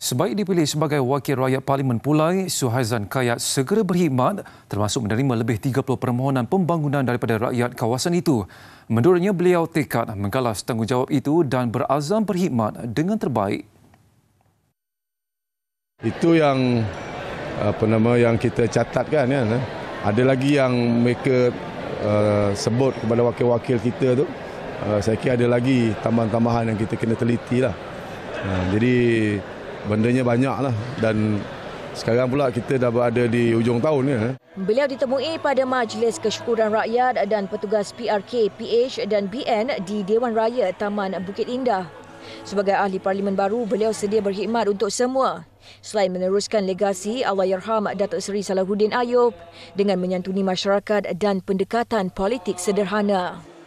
Sebaik dipilih sebagai wakil rakyat Parlimen Pulai, Suhaizan Kayat segera berkhidmat termasuk menerima lebih 30 permohonan pembangunan daripada rakyat kawasan itu. Menurutnya beliau tekad menggalas tanggungjawab itu dan berazam berkhidmat dengan terbaik. Itu yang apa nama yang kita catatkan kan. Eh? Ada lagi yang mereka uh, sebut kepada wakil-wakil kita tu. Uh, saya kira ada lagi tambahan-tambahan yang kita kena teliti lah. Uh, jadi bendanya banyak lah dan sekarang pula kita dah berada di ujung tahun ni. Eh. Beliau ditemui pada Majlis Kesyukuran Rakyat dan petugas PRK, PH dan BN di Dewan Raya Taman Bukit Indah. Sebagai ahli parlimen baru, beliau sedia berkhidmat untuk semua. Selain meneruskan legasi Allahyarham Datuk Seri Salahuddin Ayub dengan menyantuni masyarakat dan pendekatan politik sederhana.